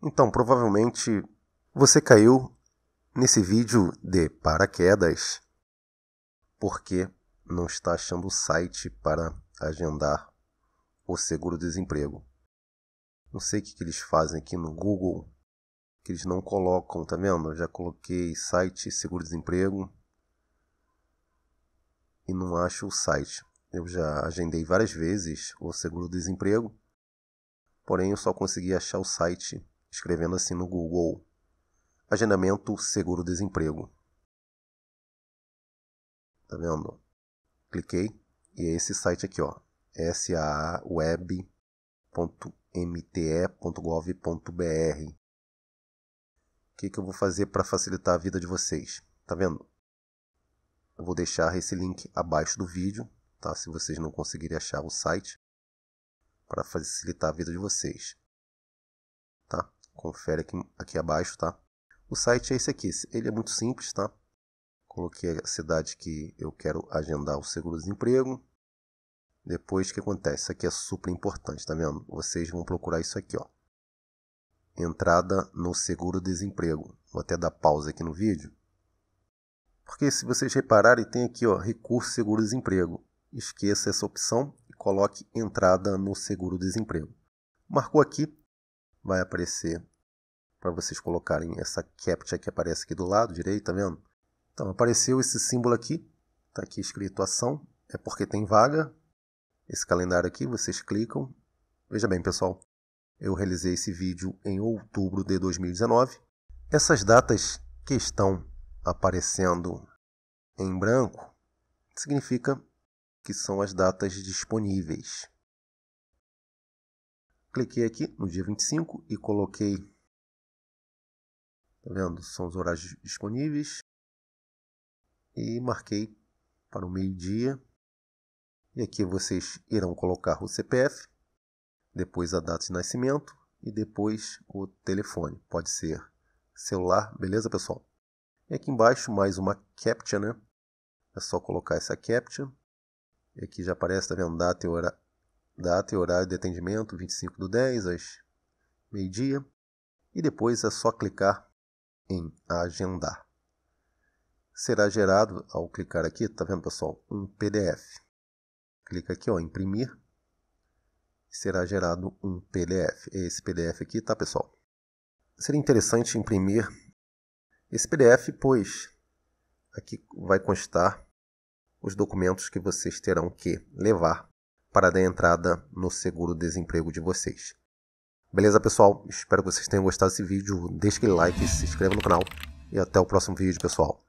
Então, provavelmente você caiu nesse vídeo de paraquedas porque não está achando o site para agendar o seguro-desemprego. Não sei o que, eles fazem aqui no Google, que eles não colocam, tá vendo? Eu já coloquei site seguro-desemprego e não acho o site. Eu já agendei várias vezes o seguro-desemprego, porém eu só consegui achar o site escrevendo assim no Google: Agendamento seguro-desemprego. Tá vendo? Cliquei e é esse site aqui, ó. saaweb.mte.gov.br. O que, que eu vou fazer para facilitar a vida de vocês? Tá vendo? Eu vou deixar esse link abaixo do vídeo, tá? Se vocês não conseguirem achar o site, para facilitar a vida de vocês confere aqui, aqui abaixo, tá? O site é esse aqui, ele é muito simples, tá? Coloquei a cidade que eu quero agendar o seguro-desemprego. Depois, o que acontece? Isso aqui é super importante, tá vendo? Vocês vão procurar isso aqui, ó. Entrada no seguro-desemprego. Vou até dar pausa aqui no vídeo. Porque se vocês repararem, tem aqui, ó, recurso seguro-desemprego. Esqueça essa opção e coloque entrada no seguro-desemprego. Marcou aqui, vai aparecer para vocês colocarem essa captcha que aparece aqui do lado direito, tá vendo? Então apareceu esse símbolo aqui, tá aqui escrito ação, é porque tem vaga. Esse calendário aqui, vocês clicam. Veja bem, pessoal, eu realizei esse vídeo em outubro de 2019. Essas datas que estão aparecendo em branco significa que são as datas disponíveis. Cliquei aqui no dia 25 e coloquei. Tá vendo? São os horários disponíveis. E marquei para o meio-dia. E aqui vocês irão colocar o CPF, depois a data de nascimento e depois o telefone. Pode ser celular, beleza, pessoal? E aqui embaixo mais uma captcha, né? É só colocar essa captcha. E aqui já aparece, tá vendo? Data e hora, data e horário de atendimento 25 do 10 às meio-dia e depois é só clicar em agendar. Será gerado, ao clicar aqui, tá vendo pessoal, um PDF. Clica aqui, ó, imprimir, será gerado um PDF. Esse PDF aqui, tá pessoal? Seria interessante imprimir esse PDF, pois aqui vai constar os documentos que vocês terão que levar para dar é entrada no seguro-desemprego de vocês. Beleza, pessoal? Espero que vocês tenham gostado desse vídeo. Deixe aquele like, se inscreva no canal e até o próximo vídeo, pessoal.